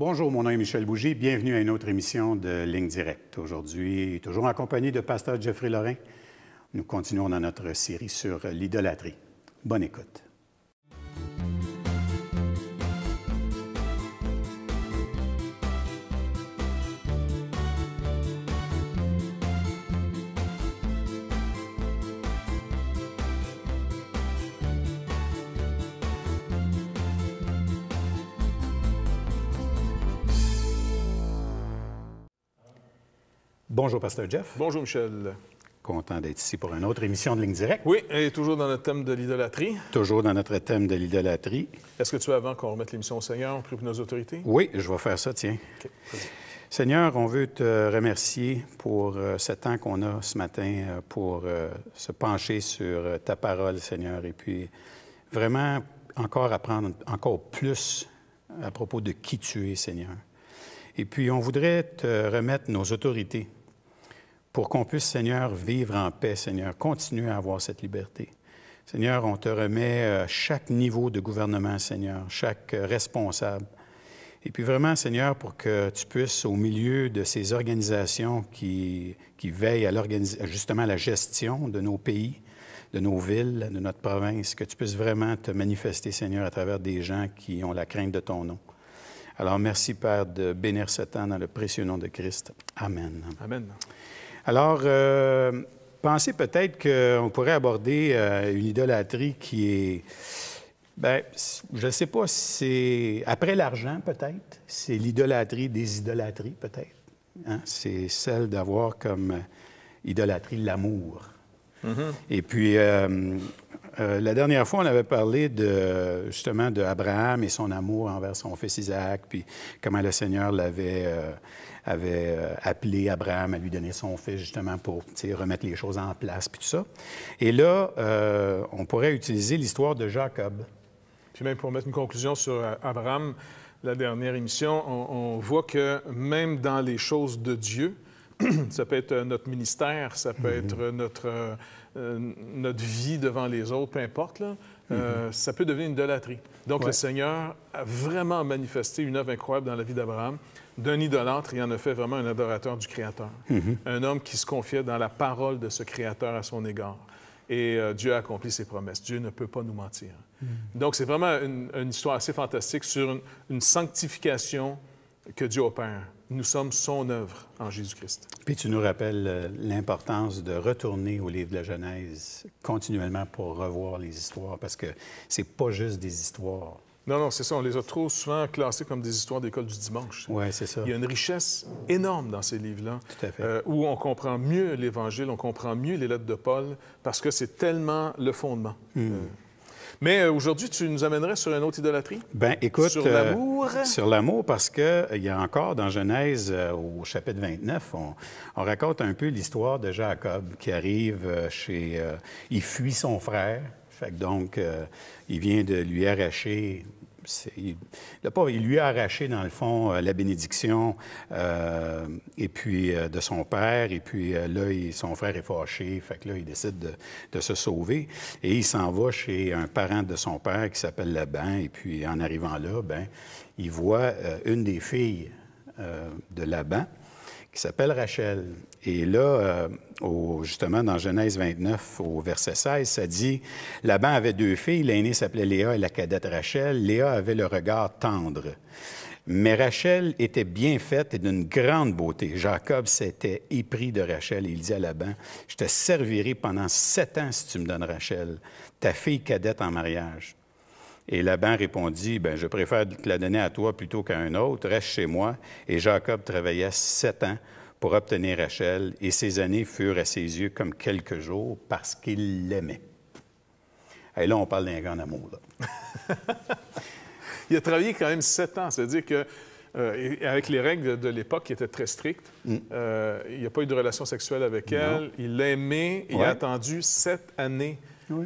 Bonjour, mon nom est Michel Bougie. Bienvenue à une autre émission de Ligne Directe. Aujourd'hui, toujours en compagnie de Pasteur Geoffrey Lorrain, nous continuons dans notre série sur l'idolâtrie. Bonne écoute. Bonjour, Pasteur Jeff. Bonjour, Michel. Content d'être ici pour une autre émission de Ligne Directe. Oui, et toujours dans notre thème de l'idolâtrie. Toujours dans notre thème de l'idolâtrie. Est-ce que tu veux, avant qu'on remette l'émission au Seigneur, on prie pour nos autorités? Oui, je vais faire ça, tiens. Seigneur, on veut te remercier pour euh, ce temps qu'on a ce matin euh, pour euh, se pencher sur ta parole, Seigneur, et puis vraiment encore apprendre encore plus à propos de qui tu es, Seigneur. Et puis, on voudrait te remettre nos autorités pour qu'on puisse, Seigneur, vivre en paix, Seigneur, continuer à avoir cette liberté. Seigneur, on te remet euh, chaque niveau de gouvernement, Seigneur, chaque euh, responsable. Et puis vraiment, Seigneur, pour que tu puisses, au milieu de ces organisations qui, qui veillent à justement à la gestion de nos pays, de nos villes, de notre province, que tu puisses vraiment te manifester, Seigneur, à travers des gens qui ont la crainte de ton nom. Alors merci, Père, de bénir ce temps dans le précieux nom de Christ. Amen. Amen. Alors, euh, pensez peut-être qu'on pourrait aborder euh, une idolâtrie qui est... Bien, je ne sais pas, c'est après l'argent peut-être, c'est l'idolâtrie des idolâtries peut-être. Hein? C'est celle d'avoir comme idolâtrie l'amour. Mm-hmm. Et puis, euh, euh, la dernière fois, on avait parlé de, justement d'Abraham Abraham et son amour envers son fils Isaac, puis comment le Seigneur l'avait euh, avait euh, appelé Abraham à lui donner son fils justement pour remettre les choses en place, puis tout ça. Et là, on pourrait utiliser l'histoire de Jacob. Puis même pour mettre une conclusion sur Abraham, la dernière émission, on voit que même dans les choses de Dieu, ça peut être euh, notre ministère, ça peut mhm. être euh, notre, euh, notre vie devant les autres, peu importe. Mhm. ça peut devenir une idolâtrie. Donc, le Seigneur a vraiment manifesté une œuvre incroyable dans la vie d'Abraham. D'un idolâtre, il en a fait vraiment un adorateur du Créateur. Mhm. Un homme qui se confiait dans la parole de ce Créateur à son égard. Et Dieu a accompli ses promesses. Dieu ne peut pas nous mentir. Donc, c'est vraiment une, histoire assez fantastique sur une, une sanctification que Dieu opère. Nous sommes son œuvre en Jésus-Christ. Puis tu nous rappelles euh, l'importance de retourner au livre de la Genèse continuellement pour revoir les histoires, parce que c'est pas juste des histoires. Non, non, c'est ça. On les a trop souvent classés comme des histoires d'école du dimanche. Oui, c'est ça. Il y a une richesse énorme dans ces livres-là. Tout à fait. Euh, où on comprend mieux l'Évangile, on comprend mieux les lettres de Paul, parce que c'est tellement le fondement. Hmm. Euh, mais euh, aujourd'hui, tu nous amènerais sur une autre idolâtrie? Bien, écoute. Sur euh, l'amour. sur l'amour, parce qu'il euh, y a encore dans Genèse, au chapitre 29, on, raconte un peu l'histoire de Jacob qui arrive chez. il fuit son frère. Fait que donc, il vient de lui arracher il, lui a arraché, dans le fond, euh, la bénédiction euh, et puis euh, de son père. Et puis là, son frère est fâché. Fait que là, il décide de, se sauver. Et il s'en va chez un parent de son père qui s'appelle Laban. Et puis, en arrivant là, ben, il voit une des filles de Laban qui s'appelle Rachel. Et là, euh, au, justement, dans Genèse 29, au verset 16, ça dit Laban avait deux filles, l'aînée s'appelait Léa et la cadette Rachel. Léa avait le regard tendre. Mais Rachel était bien faite et d'une grande beauté. Jacob s'était épris de Rachel et il dit à Laban Je te servirai pendant sept ans si tu me donnes Rachel, ta fille cadette en mariage. Et Laban répondit, ben, je préfère te la donner à toi plutôt qu'à un autre, reste chez moi. Et Jacob travailla sept ans pour obtenir Rachel, et ses années furent à ses yeux comme quelques jours parce qu'il l'aimait. Et là, on parle d'un grand amour. il a travaillé quand même sept ans, c'est-à-dire que euh, avec les règles de l'époque qui étaient très strictes. Mm. Euh, il n'y il pas eu de relation sexuelle avec elle. Il l'aimait et a attendu sept années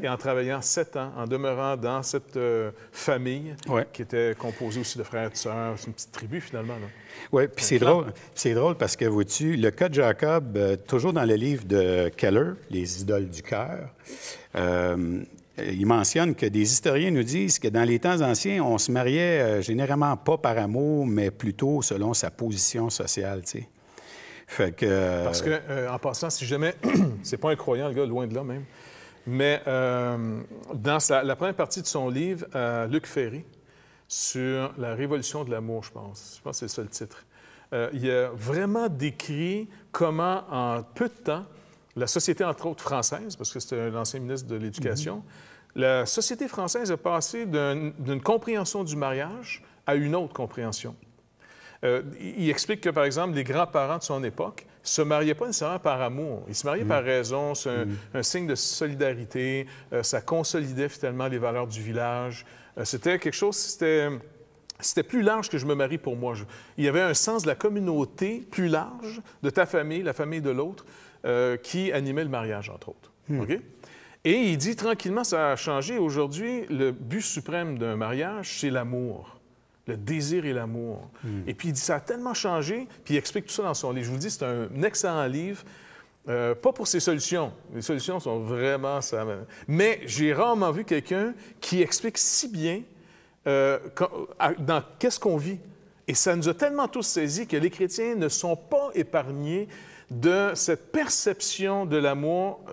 et en travaillant sept ans, en demeurant dans cette euh, famille qui était composée aussi de frères et de sœurs. C'est une petite tribu, finalement. Là. Oui, puis c'est drôle, drôle parce que, vois-tu, le cas de Jacob, euh, toujours dans le livre de Keller, Les idoles du cœur, euh, il mentionne que des historiens nous disent que dans les temps anciens, on se mariait généralement pas par amour, mais plutôt selon sa position sociale, tu sais. Fait Parce que, en passant, si jamais... c'est pas un croyant, le gars, loin de là même. Mais euh, dans la première partie de son livre, euh, Luc Ferry, sur la révolution de l'amour, je pense, je pense que c'est ça le titre, euh, il a vraiment décrit comment, en peu de temps, la société, entre autres française, parce que c'était l'ancien ministre de l'Éducation, mm-hmm. la société française a passé d'une compréhension du mariage à une autre compréhension. il explique que, par exemple, les grands-parents de son époque se mariait pas nécessairement par amour. il se mariait par mm. raison, c'est mm. un, signe de solidarité, euh, ça consolidait finalement les valeurs du village. Euh, c'était quelque chose, c'était... C'était plus large que je me marie pour moi. Il y avait un sens de la communauté plus large, de ta famille, la famille de l'autre, euh, qui animait le mariage, entre autres. Mm. Et il dit tranquillement, ça a changé. Aujourd'hui, le but suprême d'un mariage, c'est l'amour le désir et l'amour. Hmm. Et puis, il dit, ça a tellement changé, puis il explique tout ça dans son livre. Je vous dis, c'est un excellent livre. Euh, pas pour ses solutions. Les solutions sont vraiment ça. Mais j'ai rarement vu quelqu'un qui explique si bien euh, dans qu'est-ce qu'on vit. Et ça nous a tellement tous saisi que les chrétiens ne sont pas épargnés de cette perception de l'amour,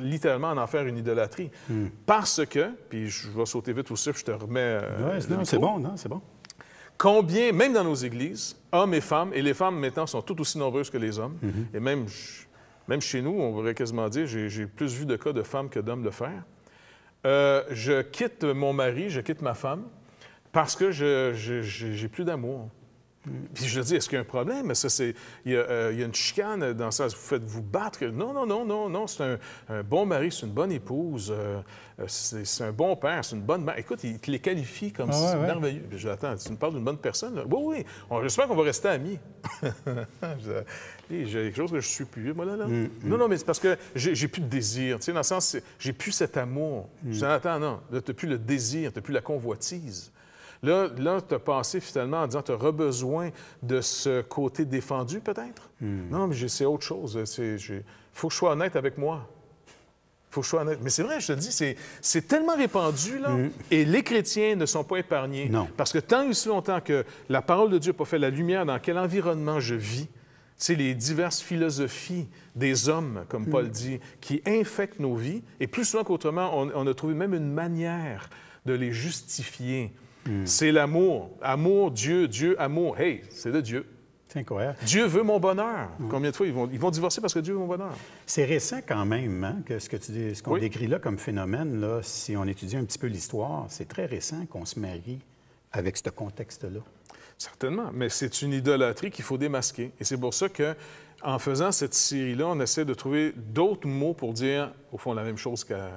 littéralement, en en faire une idolâtrie. Hmm. Parce que, puis je vais sauter vite au puis je te remets. Euh, c'est bon, non, c'est bon. Combien, même dans nos églises, hommes et femmes, et les femmes maintenant sont tout aussi nombreuses que les hommes, mhm. et même, même chez nous, on pourrait quasiment dire, j'ai plus vu de cas de femmes que d'hommes le faire. Euh, je quitte mon mari, je quitte ma femme parce que je j'ai plus d'amour. Puis je dis, est-ce qu'il y a un problème? Ça, c'est, il, y a, euh, une chicane dans ça. Vous faites-vous battre? Non, non, non, non, non. C'est un, bon mari, c'est une bonne épouse, euh, euh, c'est, un bon père, c'est une bonne mère. Écoute, il te les qualifie comme ah si merveilleux. Je l'attends, tu me parles d'une bonne personne? Oui, oui, j'espère qu'on va rester amis. Eh, j'ai quelque chose que je suis plus. Moi, là, mm, mm. Non, non, mais c'est parce que j'ai, plus de désir. Tu sais, dans le sens, j'ai plus cet amour. Mm. Je attends, non, tu n'as plus le désir, tu n'as plus la convoitise. Là, là tu as passé finalement en disant tu as besoin de ce côté défendu, peut-être? Hmm. Non, mais c'est autre chose. Il faut que je sois honnête avec moi. faut que je sois honnête. Mais c'est vrai, je te le dis, c'est tellement répandu, là. Hmm. Et les chrétiens ne sont pas épargnés. Non. Parce que tant et si longtemps que la parole de Dieu n'a pas fait la lumière dans quel environnement je vis, c'est les diverses philosophies des hommes, comme hmm. Paul dit, qui infectent nos vies. Et plus souvent qu'autrement, on, on, a trouvé même une manière de les justifier. Hmm. C'est l'amour. Amour, Dieu, Dieu, amour. Hey, c'est de Dieu. C'est incroyable. Dieu veut mon bonheur. Hmm. Combien de fois ils vont, ils vont divorcer parce que Dieu veut mon bonheur? C'est récent quand même, hein, que ce que tu ce qu'on décrit là comme phénomène, là, si on étudie un petit peu l'histoire, c'est très récent qu'on se marie avec ce contexte-là. Certainement, mais c'est une idolâtrie qu'il faut démasquer. Et c'est pour ça que, en faisant cette série-là, on essaie de trouver d'autres mots pour dire, au fond, la même chose qu'à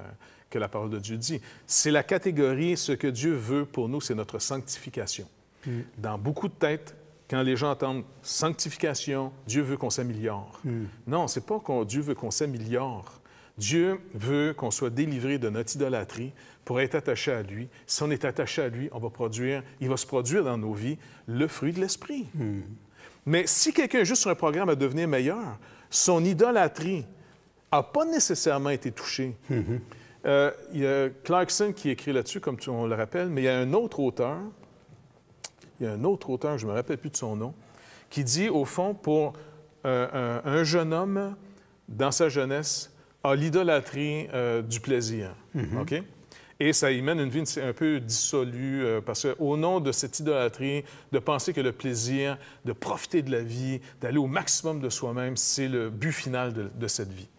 que la parole de Dieu dit. C'est la catégorie, ce que Dieu veut pour nous, c'est notre sanctification. Mm. Dans beaucoup de têtes, quand les gens entendent sanctification, Dieu veut qu'on s'améliore. Mm. Non, c'est pas qu'on Dieu veut qu'on s'améliore. Dieu veut qu'on soit délivré de notre idolâtrie pour être attaché à lui. Si on est attaché à lui, on va produire, il va se produire dans nos vies le fruit de l'esprit. Mm. Mais si quelqu'un est juste sur un programme à devenir meilleur, son idolâtrie n'a pas nécessairement été touchée. Mm-hmm. Euh, il y a Clarkson qui écrit là-dessus, comme on le rappelle, mais il y a un autre auteur, il y a un autre auteur, je ne me rappelle plus de son nom, qui dit, au fond, pour euh, un, jeune homme, dans sa jeunesse, à l'idolâtrie euh, du plaisir. Mm-hmm. OK? Et ça y mène une vie un peu dissolue, parce parce qu'au nom de cette idolâtrie, de penser que le plaisir, de profiter de la vie, d'aller au maximum de soi-même, c'est le but final de cette vie.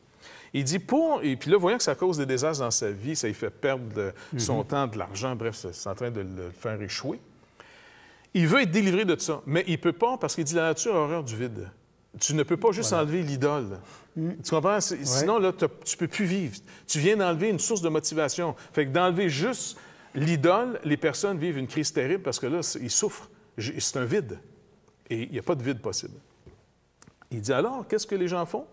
Il dit pour. Et puis là, voyant que ça cause des désastres dans sa vie, ça lui fait perdre mhm. son temps, de l'argent, bref, c'est en train de le faire échouer. Il veut être délivré de ça, mais il ne peut pas parce qu'il dit la nature a horreur du vide. Tu ne peux pas juste enlever l'idole. Mm. Tu comprends? Sinon, là, tu ne peux plus vivre. Tu viens d'enlever une source de motivation. Fait que d'enlever juste l'idole, les personnes vivent une crise terrible parce que là, ils souffrent. C'est un vide. Et il n'y a pas de vide possible. Il dit alors, qu'est-ce que les gens font?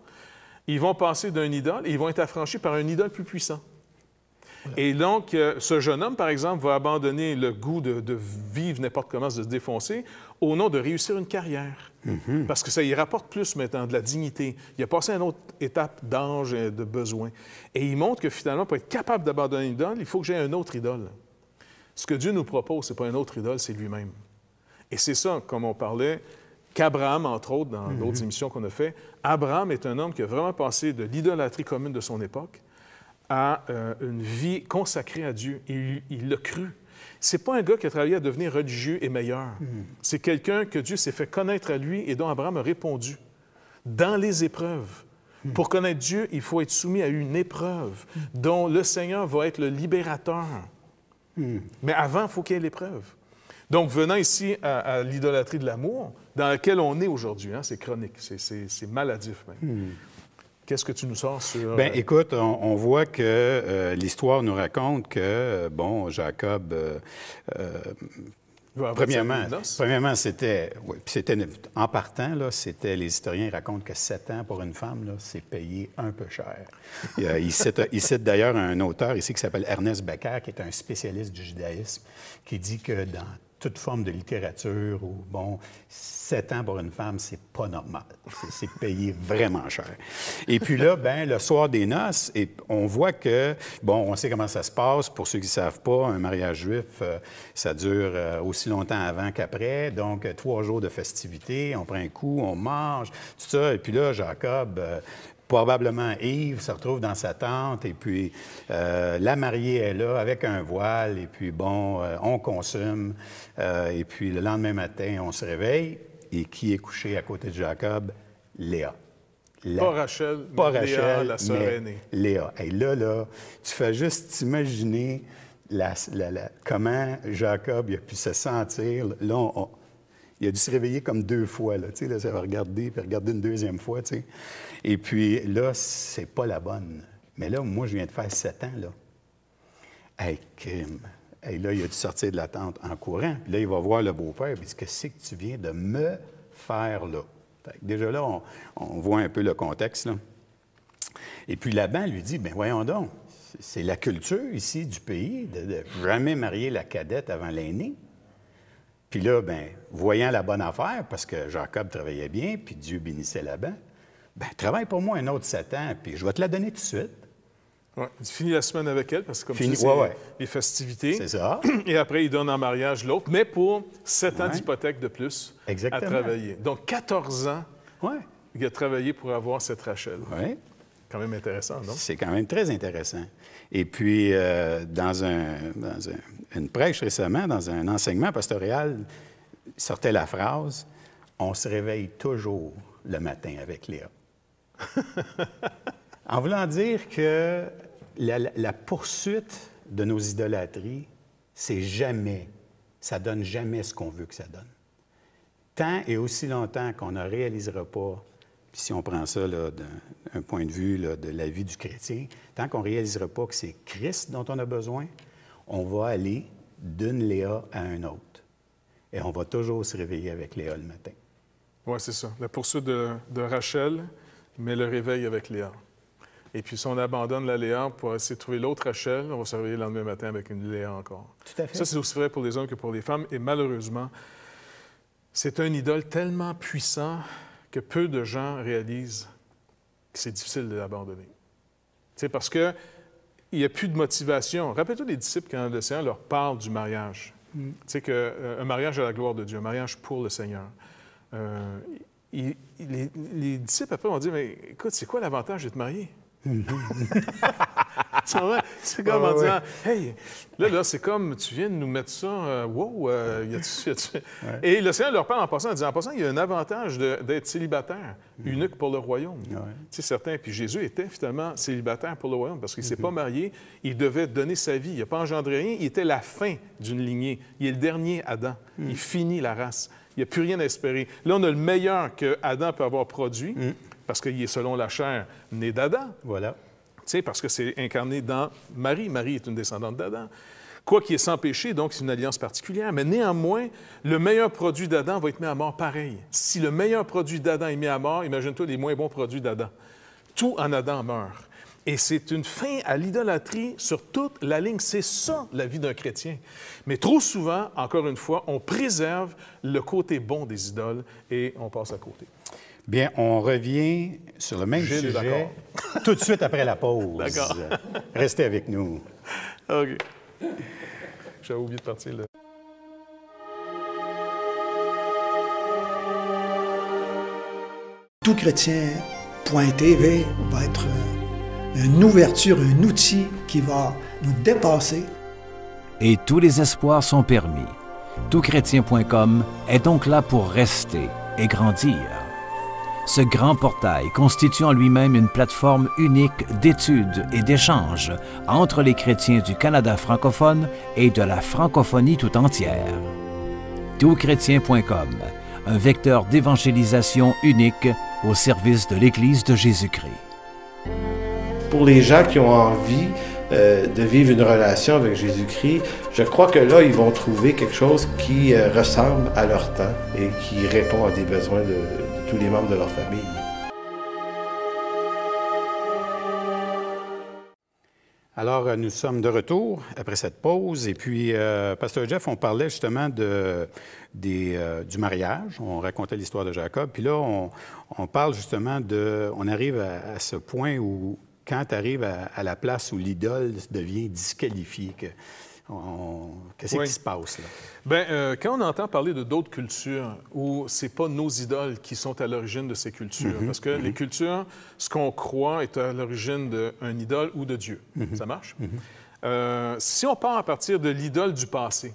ils vont passer d'un idole et ils vont être affranchis par un idole plus puissant. Et donc, euh, ce jeune homme, par exemple, va abandonner le goût de, vivre n'importe comment, de se défoncer, au nom de réussir une carrière. Mhm. Parce que ça y rapporte plus maintenant, de la dignité. Il a passé à une autre étape d'ange et de besoin. Et il montre que finalement, pour être capable d'abandonner une idole, il faut que j'ai un autre idole. Ce que Dieu nous propose, ce n'est pas un autre idole, c'est lui-même. Et c'est ça, comme on parlait, qu'Abraham, entre autres, dans mhm. d'autres émissions qu'on a fait, Abraham est un homme qui a vraiment passé de l'idolâtrie commune de son époque à euh, une vie consacrée à Dieu. Il l'a cru. C'est pas un gars qui a travaillé à devenir religieux et meilleur. Mhm. C'est quelqu'un que Dieu s'est fait connaître à lui et dont Abraham a répondu dans les épreuves. Mhm. Pour connaître Dieu, il faut être soumis à une épreuve dont le Seigneur va être le libérateur. Mais avant, il faut qu'il y ait l'épreuve. Donc, venant ici à l'idolâtrie de l'amour, dans lequel on est aujourd'hui. Hein, c'est chronique, c'est maladif même. Hmm. Qu'est-ce que tu nous sors sur... Bien, euh, écoute, on, voit que euh, l'histoire nous raconte que, euh, bon, Jacob... Premièrement, premièrement c'était, c'était en partant là, c'était les historiens racontent que 7 ans pour une femme là, c'est payé un peu cher. Ils il, d'ailleurs un auteur ici qui s'appelle Ernest Becker, qui est un spécialiste du judaïsme, qui dit que dans toute forme de littérature ou, bon, sept ans pour une femme, c'est pas normal. C'est payé vraiment cher. Et puis là, ben le soir des noces, et on voit que, bon, on sait comment ça se passe. Pour ceux qui ne savent pas, un mariage juif, euh, ça dure euh, aussi longtemps avant qu'après. Donc, euh, trois jours de festivités, on prend un coup, on mange, tout ça. Et puis là, Jacob, probablement Yves se retrouve dans sa tente et puis euh, la mariée est là avec un voile et puis bon, euh, on consomme euh, et puis le lendemain matin, on se réveille et qui est couché à côté de Jacob? Léa. Pas Rachel, mais Léa, la sœur aînée. Léa. Et là, là, tu fais juste imaginer la, comment Jacob a pu se sentir. Là, on, il a dû se réveiller comme deux fois. Là, là, ça va regarder, puis regarder une deuxième fois. Et puis là, c'est pas la bonne. Mais là, moi, je viens de faire sept ans. Là. là, il a dû sortir de la tente en courant. là, il va voir le beau-père. Puis il ce que tu viens de me faire là Déjà là, on, voit un peu le contexte. Et puis Laban lui dit Bien, voyons donc, c'est la culture ici du pays de, de jamais marier la cadette avant l'aîné. Puis là, ben, voyant la bonne affaire, parce que Jacob travaillait bien, puis Dieu bénissait Laban, ben, travaille pour moi un autre sept ans, puis je vais te la donner tout de suite. Ouais. Il finit la semaine avec elle, parce que comme tu les festivités. C'est ça. Et après, il donne en mariage l'autre, mais pour sept ans d'hypothèque de plus à travailler. Donc, 14 ans, il a travaillé pour avoir cette Rachel. Oui quand même intéressant, non? C'est quand même très intéressant. Et puis, euh, dans, un, une prêche récemment, dans un enseignement pastoral, sortait la phrase On se réveille toujours le matin avec Léa. en voulant dire que la, la poursuite de nos idolâtries, c'est jamais, ça donne jamais ce qu'on veut que ça donne. Tant et aussi longtemps qu'on ne réalisera pas si on prend ça d'un point de vue de la vie du chrétien, tant qu'on ne réalisera pas que c'est Christ dont on a besoin, on va aller d'une Léa à un autre. Et on va toujours se réveiller avec Léa le matin. Oui, c'est ça. La poursuite de, de, Rachel, mais le réveil avec Léa. Et puis, si on abandonne la Léa pour essayer de trouver l'autre Rachel, on va se réveiller le lendemain matin avec une Léa encore. Tout à fait. Ça, c'est aussi vrai pour les hommes que pour les femmes. Et malheureusement, c'est un idole tellement puissant peu de gens réalisent que c'est difficile de l'abandonner. C'est parce que il n'y a plus de motivation. Rappelez-vous les disciples quand le Seigneur leur parle du mariage. Mm. Euh, un mariage à la gloire de Dieu, un mariage pour le Seigneur. Euh, les, les, disciples, après, vont dire, mais écoute, c'est quoi l'avantage d'être marier c'est comme en ah disant Hey, là, là, c'est comme tu viens de nous mettre ça. Euh, wow, euh, y a-tu. ça. Et le Seigneur leur parle en passant en disant En passant, il y a un avantage d'être célibataire, mm-hmm. unique pour le royaume. C'est ah certain. Puis Jésus était finalement célibataire pour le royaume parce qu'il ne s'est mm-hmm. pas marié. Il devait donner sa vie. Il n'a pas engendré rien. Il était la fin d'une lignée. Il est le dernier Adam. Il mm. finit la race. Il n'y a plus rien à espérer. Là, on a le meilleur que Adam peut avoir produit. Mm parce qu'il est selon la chair né d'Adam. Voilà. Tu sais, parce que c'est incarné dans Marie. Marie est une descendante d'Adam. Quoi qu'il est sans péché, donc c'est une alliance particulière. Mais néanmoins, le meilleur produit d'Adam va être mis à mort pareil. Si le meilleur produit d'Adam est mis à mort, imagine-toi les moins bons produits d'Adam. Tout en Adam meurt. Et c'est une fin à l'idolâtrie sur toute la ligne. C'est ça, la vie d'un chrétien. Mais trop souvent, encore une fois, on préserve le côté bon des idoles et on passe à côté. Bien, on revient sur le même sujet tout de suite après la pause. Restez avec nous. OK. J'avais oublié de partir là. Toutchrétien.tv va être euh, une ouverture, un outil qui va nous dépasser. Et tous les espoirs sont permis. Toutchrétien.com est donc là pour rester et grandir ce grand portail constitue en lui-même une plateforme unique d'études et d'échanges entre les chrétiens du Canada francophone et de la francophonie tout entière. Toutchrétien.com, un vecteur d'évangélisation unique au service de l'Église de Jésus-Christ. Pour les gens qui ont envie euh, de vivre une relation avec Jésus-Christ, je crois que là, ils vont trouver quelque chose qui euh, ressemble à leur temps et qui répond à des besoins de, tous les membres de leur famille. Alors, euh, nous sommes de retour après cette pause. Et puis, euh, Pasteur Jeff, on parlait justement de, euh, du mariage. On racontait l'histoire de Jacob. Puis là, on, parle justement de. On arrive à, ce point où, quand tu arrives à, la place où l'idole devient disqualifiée, Qu'est-ce qui se passe? Là? Bien, euh, quand on entend parler de d'autres cultures où c'est pas nos idoles qui sont à l'origine de ces cultures, mm-hmm. parce que les mm-hmm. cultures, ce qu'on croit est à l'origine d'un idole ou de Dieu. Mm-hmm. Ça marche? Euh, si on part à partir de l'idole du passé,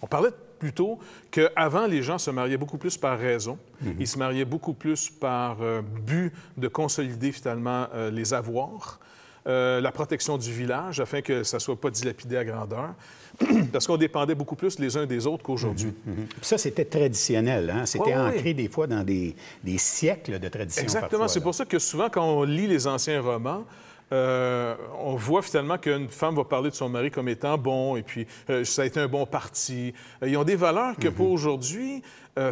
on parlait plutôt qu'avant, les gens se mariaient beaucoup plus par raison. Ils se mariaient beaucoup plus par euh, but de consolider finalement les avoirs euh, la protection du village afin que ça ne soit pas dilapidé à grandeur. Parce qu'on dépendait beaucoup plus les uns des autres qu'aujourd'hui. Mhm, mhm. Ça, c'était traditionnel. Hein. C'était ancré des fois dans des, siècles de tradition. Exactement. C'est pour ça que souvent, quand on lit les anciens romans, euh, on voit finalement qu'une femme va parler de son mari comme étant bon, et puis euh, ça a été un bon parti. Ils ont des valeurs que mhm. pour aujourd'hui,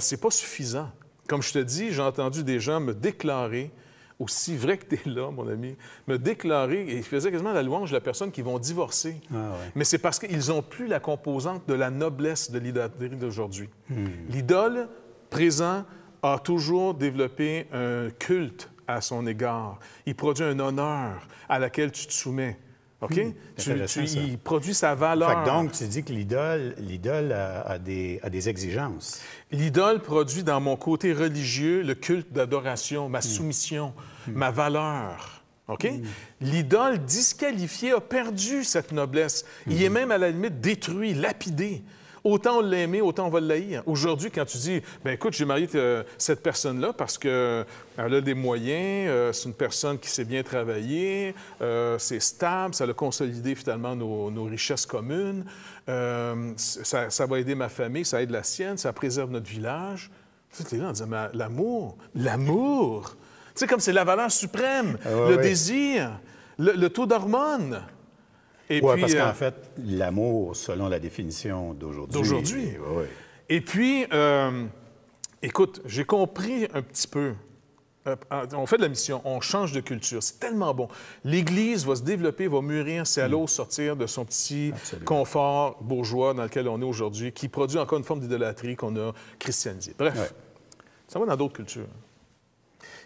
c'est pas suffisant. Comme je te dis, j'ai entendu des gens me déclarer aussi vrai que tu es là, mon ami, me déclarer, et il faisait quasiment la louange de la personne qui vont divorcer. Ah, Mais c'est parce qu'ils n'ont plus la composante de la noblesse de l'idolâtrie d'aujourd'hui. Hmm. L'idole présent a toujours développé un culte à son égard. Il produit un honneur à laquelle tu te soumets. OK? Hmm. il produit sa valeur. donc, tu dis que l'idole, l'idole a, des, exigences. L'idole produit dans mon côté religieux le culte d'adoration, ma hmm. soumission, hmm. ma valeur. OK? L'idole disqualifiée a perdu cette noblesse. Il est même à la limite détruit, lapidé autant on autant on va l'haïr. Aujourd'hui, quand tu dis, ben écoute, j'ai marié euh, cette personne-là parce qu'elle euh, a des moyens, euh, c'est une personne qui s'est bien travailler, c'est stable, ça a consolidé finalement nos, richesses communes, ça, va aider ma famille, ça aide la sienne, ça préserve notre village. Tu es là en disant, l'amour, l'amour! Tu sais, comme c'est la valeur suprême, ah le désir, le, le taux d'hormones. Et parce qu'en euh, fait, l'amour, selon la définition d'aujourd'hui. D'aujourd'hui. Eh oui. Et puis, euh, écoute, j'ai compris un petit peu. Euh, on fait de la mission, on change de culture, c'est tellement bon. L'Église va se développer, va mûrir, c'est à mm. l'eau sortir de son petit confort bourgeois dans lequel on est aujourd'hui, qui produit encore une forme d'idolâtrie qu'on a christianisée. Bref, ça va dans d'autres cultures.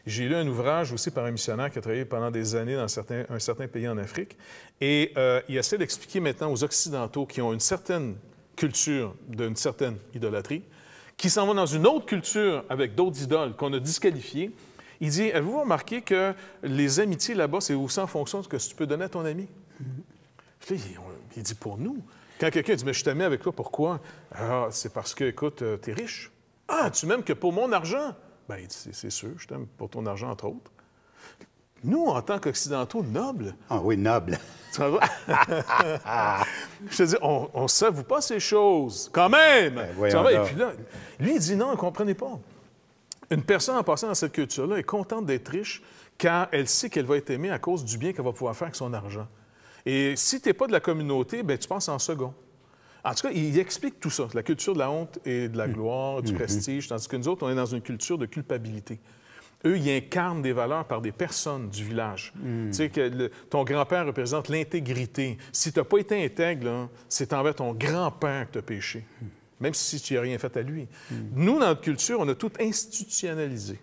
J'ai lu un ouvrage aussi par un missionnaire qui a travaillé pendant des années dans certains, un certain pays en Afrique. Et euh, il essaie d'expliquer maintenant aux Occidentaux qui ont une certaine culture d'une certaine idolâtrie, qui s'en vont dans une autre culture avec d'autres idoles qu'on a disqualifiées. Il dit, avez-vous remarqué que les amitiés là-bas, c'est aussi en fonction de ce que tu peux donner à ton ami? il dit, pour nous, quand quelqu'un dit, mais je t'aime avec toi, pourquoi? Ah, c'est parce que, écoute, euh, tu es riche. Ah, tu m'aimes que pour mon argent. Ben, c'est sûr, je t'aime pour ton argent, entre autres. Nous, en tant qu'Occidentaux, nobles. Ah oui, nobles. Tu va. je te dis, on ne s'avoue pas ces choses, quand même. Ben, Et puis là, lui, il dit non, ne comprenez pas. Une personne en passant dans cette culture-là est contente d'être riche car elle sait qu'elle va être aimée à cause du bien qu'elle va pouvoir faire avec son argent. Et si tu n'es pas de la communauté, ben, tu penses en second. En tout cas, il explique tout ça, la culture de la honte et de la hum. gloire, du hum, hum. prestige, tandis que nous autres, on est dans une culture de culpabilité. Eux, ils incarnent des valeurs par des personnes du village. Tu sais, que ton grand-père représente l'intégrité. Si tu n'as pas été intègre, c'est envers ton grand-père que tu as péché, même si tu as rien fait à lui. Nous, dans notre culture, on a tout institutionnalisé.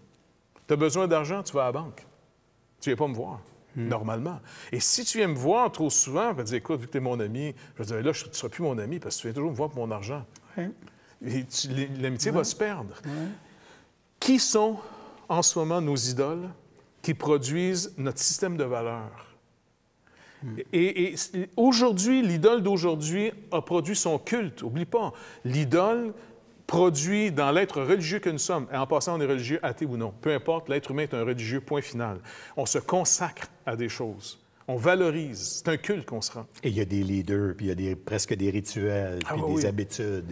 Tu as besoin d'argent, tu vas à la banque. Tu viens pas me voir. Hmm. normalement. Et si tu viens me voir trop souvent, te dire, écoute, vu que tu es mon ami, je vais dire, là, je ne serai plus mon ami parce que tu viens toujours me voir pour mon argent. l'amitié va se perdre. Qui sont en ce moment nos idoles qui produisent notre système de valeurs? Hmm. Et, aujourd'hui, l'idole d'aujourd'hui a produit son culte. Oublie pas, l'idole produit dans l'être religieux que nous sommes. Et en passant, on est religieux, athée ou non. Peu importe, l'être humain est un religieux, point final. On se consacre à des choses. On valorise. C'est un culte qu'on se rend. Et il y a des leaders, puis il y a des, presque des rituels, ah puis des habitudes.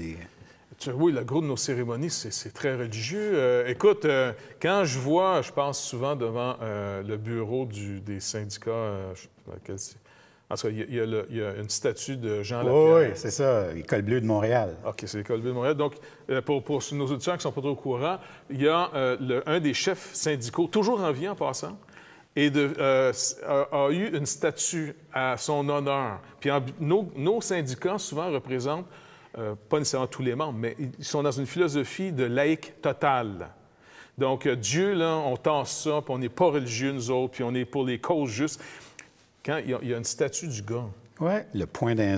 Oui, le gros de nos cérémonies, c'est très religieux. Euh, écoute, euh, quand je vois, je pense souvent devant euh, le bureau du, des syndicats, je, en tout cas, il y, a une statue de Jean Lapierre. Oui, c'est ça, l'École bleue de Montréal. OK, c'est l'École bleue de Montréal. Donc, euh, pour, nos auditeurs qui ne sont pas trop au courant, il y a euh, un des chefs syndicaux, toujours en vie en passant, et de, euh, a, eu une statue à son honneur. Puis nos, nos, syndicats souvent représentent, pas nécessairement tous les membres, mais ils sont dans une philosophie de laïque totale. Donc, Dieu, là, on tente ça, puis on n'est pas religieux, nous autres, puis on est pour les causes justes il y, a une statue du gars. Oui, le point d'un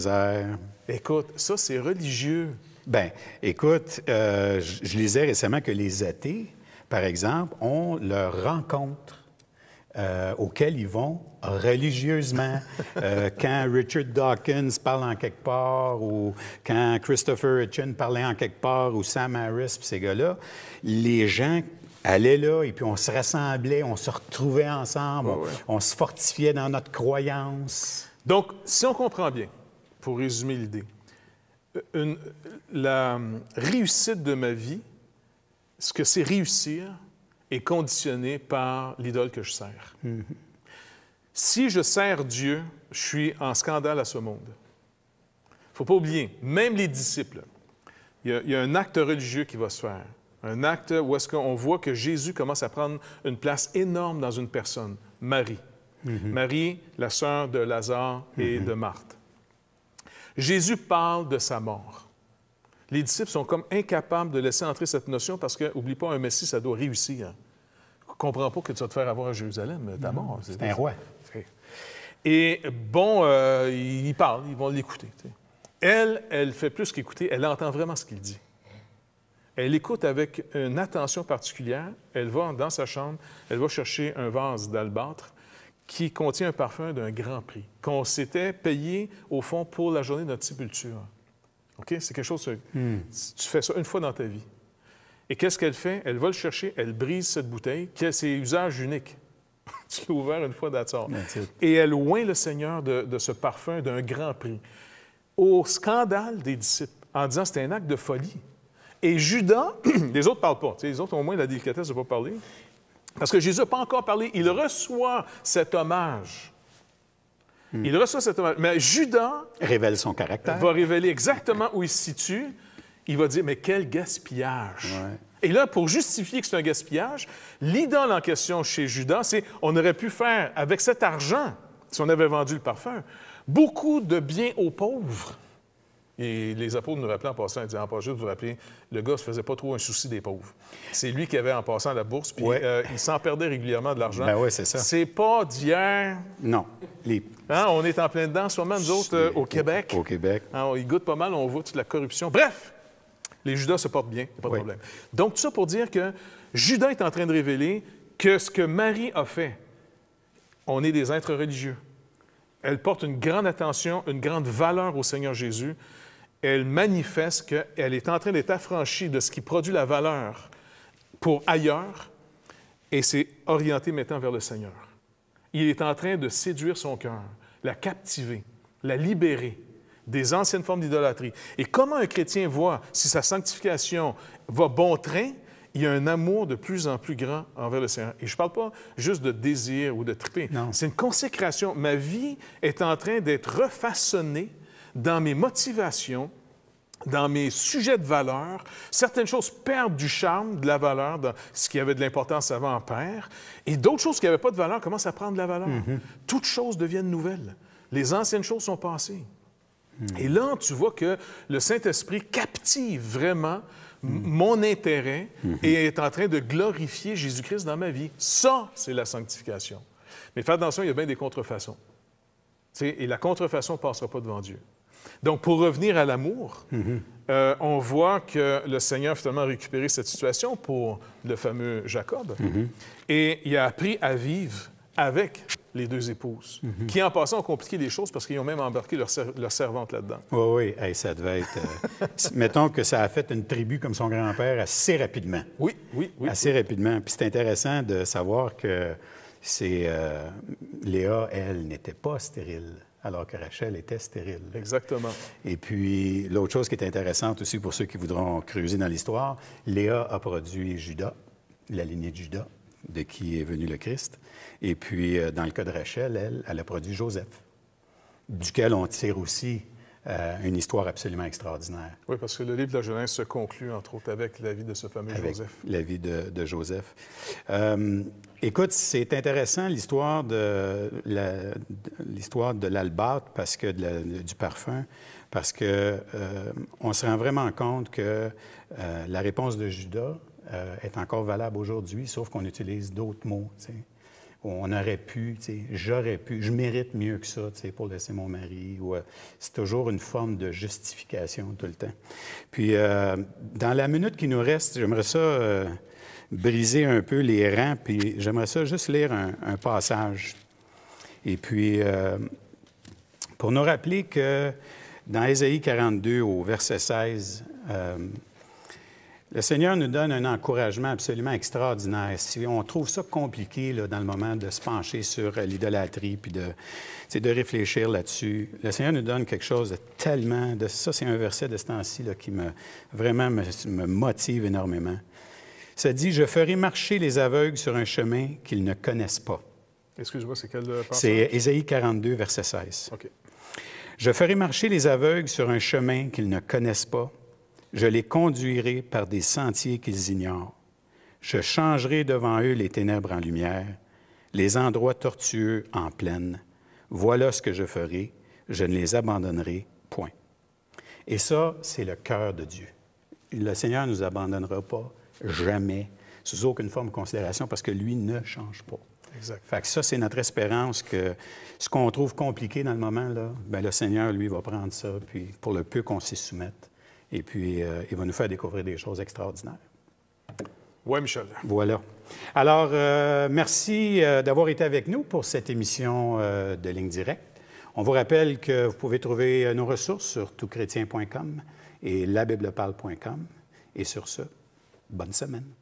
Écoute, ça, c'est religieux. Ben, écoute, euh, je, lisais récemment que les athées, par exemple, ont leur rencontre euh, ils vont religieusement. Euh, quand Richard Dawkins parle en quelque part, ou quand Christopher Hitchens parlait en quelque part, ou Sam Harris, ces gars-là, les gens allait là, et puis on se rassemblait, on se retrouvait ensemble, On, se fortifiait dans notre croyance. Donc, si on comprend bien, pour résumer l'idée, euh, la euh, réussite de ma vie, ce que c'est réussir, est conditionné par l'idole que je sers. Mm-hmm. Si je sers Dieu, je suis en scandale à ce monde. Il ne faut pas oublier, même les disciples, il y, a, un acte religieux qui va se faire. Un acte où est-ce qu'on voit que Jésus commence à prendre une place énorme dans une personne, Marie. Mhm. Marie, la sœur de Lazare et mhm. de Marthe. Jésus parle de sa mort. Les disciples sont comme incapables de laisser entrer cette notion parce que, oublie pas, un Messie, ça doit réussir. Je comprends pas que tu vas te faire avoir à Jérusalem, ta mort. C'est un roi. Et bon, euh, ils parlent, ils vont l'écouter. Elle, elle fait plus qu'écouter, elle entend vraiment ce qu'il dit. Elle écoute avec une attention particulière. Elle va dans sa chambre, elle va chercher un vase d'albâtre qui contient un parfum d'un grand prix, qu'on s'était payé au fond pour la journée de notre sépulture. OK? C'est quelque chose, que hmm. tu fais ça une fois dans ta vie. Et qu'est-ce qu'elle fait? Elle va le chercher, elle brise cette bouteille, qui a ses usages uniques. tu l'as ouvert une fois d'attente. Et elle oint le Seigneur de, ce parfum d'un grand prix. Au scandale des disciples, en disant c'est un acte de folie. Et Judas, les autres ne parlent pas. les autres ont au moins la délicatesse de ne pas parler. Parce que Jésus n'a pas encore parlé. Il reçoit cet hommage. Hmm. Il reçoit cet hommage. Mais Judas. Révèle son caractère. Va révéler exactement où il se situe. Il va dire Mais quel gaspillage. Et là, pour justifier que c'est un gaspillage, l'idole en question chez Judas, c'est on aurait pu faire avec cet argent, si on avait vendu le parfum, beaucoup de biens aux pauvres. Et les apôtres nous rappelaient en passant, ils disaient en passant, vous rappeler, le gars ne se faisait pas trop un souci des pauvres. C'est lui qui avait en passant la bourse, puis euh, il s'en perdait régulièrement de l'argent. Ben oui, c'est ça. C'est pas d'hier. Non. Les... Hein, on est en plein dedans soi même nous autres, euh, au Québec. Au Québec. Hein, ils pas mal, on voit toute la corruption. Bref, les Judas se portent bien, pas de problème. Donc, tout ça pour dire que Judas est en train de révéler que ce que Marie a fait, on est des êtres religieux. Elle porte une grande attention, une grande valeur au Seigneur Jésus elle manifeste qu'elle est en train d'être affranchie de ce qui produit la valeur pour ailleurs et s'est orientée maintenant vers le Seigneur. Il est en train de séduire son cœur, la captiver, la libérer des anciennes formes d'idolâtrie. Et comment un chrétien voit si sa sanctification va bon train, il y a un amour de plus en plus grand envers le Seigneur. Et je ne parle pas juste de désir ou de triper. C'est une consécration. Ma vie est en train d'être refaçonnée dans mes motivations, dans mes sujets de valeur, certaines choses perdent du charme, de la valeur, ce qui avait de l'importance avant en perd, et d'autres choses qui n'avaient pas de valeur commencent à prendre de la valeur. Mhm. Toutes choses deviennent nouvelles. Les anciennes choses sont passées. Hmm. Et là, tu vois que le Saint-Esprit captive vraiment hmm. mon intérêt mhm. et est en train de glorifier Jésus-Christ dans ma vie. Ça, c'est la sanctification. Mais fais attention, il y a bien des contrefaçons. et la contrefaçon ne passera pas devant Dieu. Donc, pour revenir à l'amour, mhm. euh, on voit que le Seigneur a finalement récupéré cette situation pour le fameux Jacob. Mhm. Et il a appris à vivre avec les deux épouses, mhm. qui en passant ont compliqué les choses parce qu'ils ont même embarqué leur, servante là-dedans. Oui, oui, ça devait être... Euh, mettons que ça a fait une tribu comme son grand-père assez rapidement. Oui, oui, oui. Assez rapidement. Puis c'est intéressant de savoir que c'est euh, Léa, elle, n'était pas stérile alors que Rachel était stérile. Exactement. Et puis, l'autre chose qui est intéressante aussi pour ceux qui voudront creuser dans l'histoire, Léa a produit Judas, la lignée de Judas, de qui est venu le Christ. Et puis, euh, dans le cas de Rachel, elle, elle a produit Joseph, duquel on tire aussi euh, une histoire absolument extraordinaire. Oui, parce que le livre de la Genèse se conclut, entre autres, avec la vie de ce fameux avec Joseph. La vie de, Joseph. Euh, écoute, c'est intéressant l'histoire de l'histoire de l'albâtre parce que du parfum, parce que euh, on se rend vraiment compte que la réponse de Judas est encore valable aujourd'hui, sauf qu'on utilise d'autres mots on aurait pu, j'aurais pu, je mérite mieux que ça pour laisser mon mari. Euh, c'est toujours une forme de justification tout le temps. Puis, euh, dans la minute qui nous reste, j'aimerais ça euh, briser un peu les rangs, puis j'aimerais ça juste lire un, un passage. Et puis, pour nous rappeler que dans Ésaïe 42, au verset 16, le Seigneur nous donne un encouragement absolument extraordinaire. Si on trouve ça compliqué dans le moment de se pencher sur euh, l'idolâtrie puis de, de réfléchir là-dessus, le Seigneur nous donne quelque chose de tellement. De, ça, c'est un verset de ce temps-ci qui me, vraiment me, motive énormément. Ça dit Je ferai marcher les aveugles sur un chemin qu'ils ne connaissent pas. Excuse-moi, c'est quel euh, C'est Ésaïe 42, verset 16. Je ferai marcher les aveugles sur un chemin qu'ils ne connaissent pas. Je les conduirai par des sentiers qu'ils ignorent. Je changerai devant eux les ténèbres en lumière, les endroits tortueux en plaine. Voilà ce que je ferai. Je ne les abandonnerai point. Et ça, c'est le cœur de Dieu. Le Seigneur ne nous abandonnera pas jamais, sous aucune forme de considération, parce que lui ne change pas. Exact. Fait que ça, c'est notre espérance que ce qu'on trouve compliqué dans le moment, là, ben, le Seigneur, lui, va prendre ça, puis pour le peu qu'on s'y soumette, et puis, euh, il va nous faire découvrir des choses extraordinaires. Oui, Michel. Voilà. Alors, euh, merci euh, d'avoir été avec nous pour cette émission de Ligne Directe. On vous rappelle que vous pouvez trouver nos ressources sur toutchrétien.com et labibleparle.com. Et sur ce, bonne semaine.